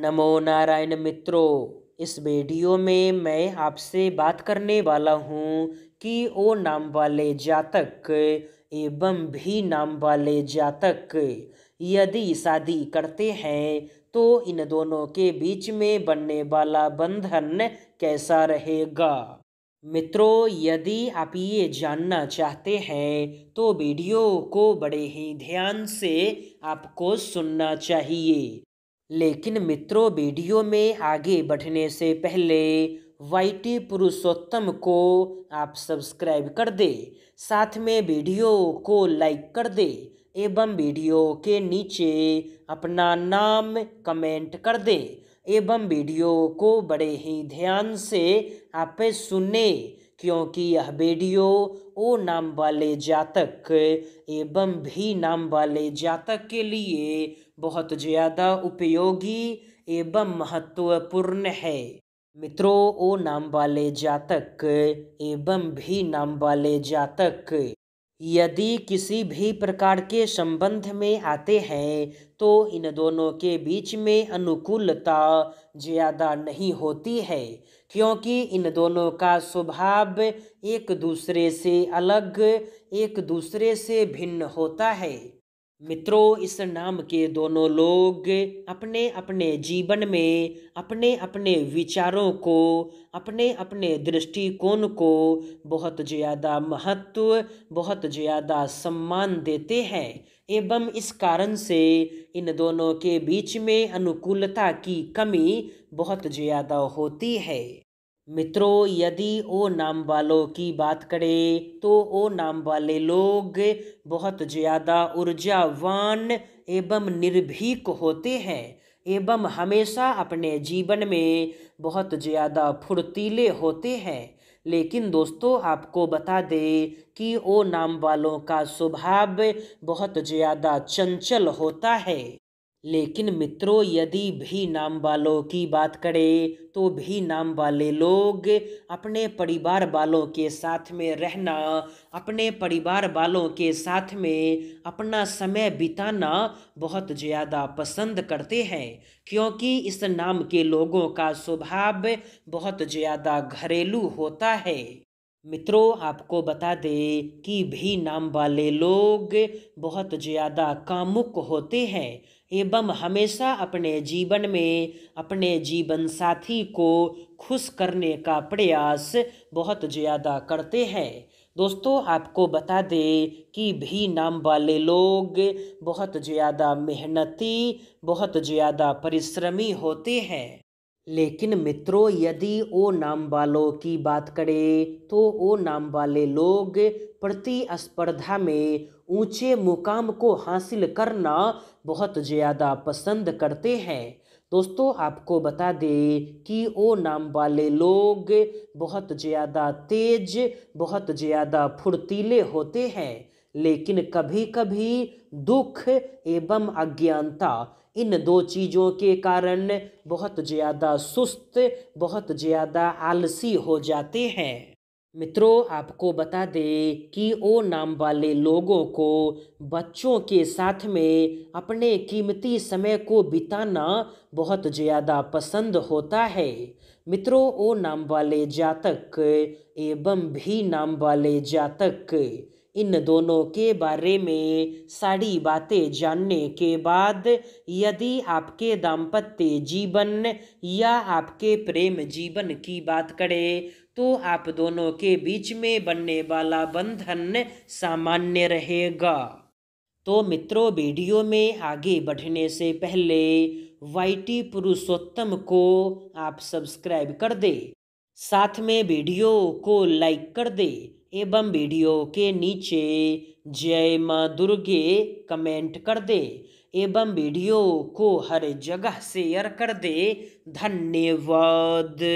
नमो नारायण मित्रों इस वीडियो में मैं आपसे बात करने वाला हूँ कि ओ नाम वाले जातक एवं भी नाम वाले जातक यदि शादी करते हैं तो इन दोनों के बीच में बनने वाला बंधन कैसा रहेगा मित्रों यदि आप ये जानना चाहते हैं तो वीडियो को बड़े ही ध्यान से आपको सुनना चाहिए लेकिन मित्रों वीडियो में आगे बढ़ने से पहले वाईटी पुरुषोत्तम को आप सब्सक्राइब कर दे साथ में वीडियो को लाइक कर दे एवं वीडियो के नीचे अपना नाम कमेंट कर दे एवं वीडियो को बड़े ही ध्यान से आप सुने क्योंकि यह बेडियो ओ नाम वाले जातक एवं भी नाम वाले जातक के लिए बहुत ज़्यादा उपयोगी एवं महत्वपूर्ण है मित्रों ओ नाम वाले जातक एवं भी नाम वाले जातक यदि किसी भी प्रकार के संबंध में आते हैं तो इन दोनों के बीच में अनुकूलता ज़्यादा नहीं होती है क्योंकि इन दोनों का स्वभाव एक दूसरे से अलग एक दूसरे से भिन्न होता है मित्रों इस नाम के दोनों लोग अपने अपने जीवन में अपने अपने विचारों को अपने अपने दृष्टिकोण को बहुत ज़्यादा महत्व बहुत ज़्यादा सम्मान देते हैं एवं इस कारण से इन दोनों के बीच में अनुकूलता की कमी बहुत ज़्यादा होती है मित्रों यदि ओ नाम वालों की बात करें तो ओ नाम वाले लोग बहुत ज़्यादा ऊर्जावान एवं निर्भीक होते हैं एवं हमेशा अपने जीवन में बहुत ज़्यादा फुर्तीले होते हैं लेकिन दोस्तों आपको बता दें कि ओ नाम वालों का स्वभाव बहुत ज़्यादा चंचल होता है लेकिन मित्रों यदि भी नाम वालों की बात करें तो भी नाम वाले लोग अपने परिवार वालों के साथ में रहना अपने परिवार वालों के साथ में अपना समय बिताना बहुत ज़्यादा पसंद करते हैं क्योंकि इस नाम के लोगों का स्वभाव बहुत ज़्यादा घरेलू होता है मित्रों आपको बता दें कि भी नाम वाले लोग बहुत ज़्यादा कामुक होते हैं एवं हमेशा अपने जीवन में अपने जीवन साथी को खुश करने का प्रयास बहुत ज़्यादा करते हैं दोस्तों आपको बता दें कि भी नाम वाले लोग बहुत ज़्यादा मेहनती बहुत ज़्यादा परिश्रमी होते हैं लेकिन मित्रों यदि ओ नाम वालों की बात करें तो ओ नाम वाले लोग प्रतिस्पर्धा में ऊंचे मुकाम को हासिल करना बहुत ज़्यादा पसंद करते हैं दोस्तों आपको बता दें कि ओ नाम वाले लोग बहुत ज़्यादा तेज बहुत ज़्यादा फुर्तीले होते हैं लेकिन कभी कभी दुख एवं अज्ञानता इन दो चीज़ों के कारण बहुत ज़्यादा सुस्त बहुत ज़्यादा आलसी हो जाते हैं मित्रों आपको बता दें कि ओ नाम वाले लोगों को बच्चों के साथ में अपने कीमती समय को बिताना बहुत ज़्यादा पसंद होता है मित्रों ओ नाम वाले जातक एवं भी नाम वाले जातक इन दोनों के बारे में सारी बातें जानने के बाद यदि आपके दाम्पत्य जीवन या आपके प्रेम जीवन की बात करें तो आप दोनों के बीच में बनने वाला बंधन सामान्य रहेगा तो मित्रों वीडियो में आगे बढ़ने से पहले वाईटी पुरुषोत्तम को आप सब्सक्राइब कर दे साथ में वीडियो को लाइक कर दे एवं वीडियो के नीचे जय माँ दुर्गे कमेंट कर दे एवं वीडियो को हर जगह शेयर कर दे धन्यवाद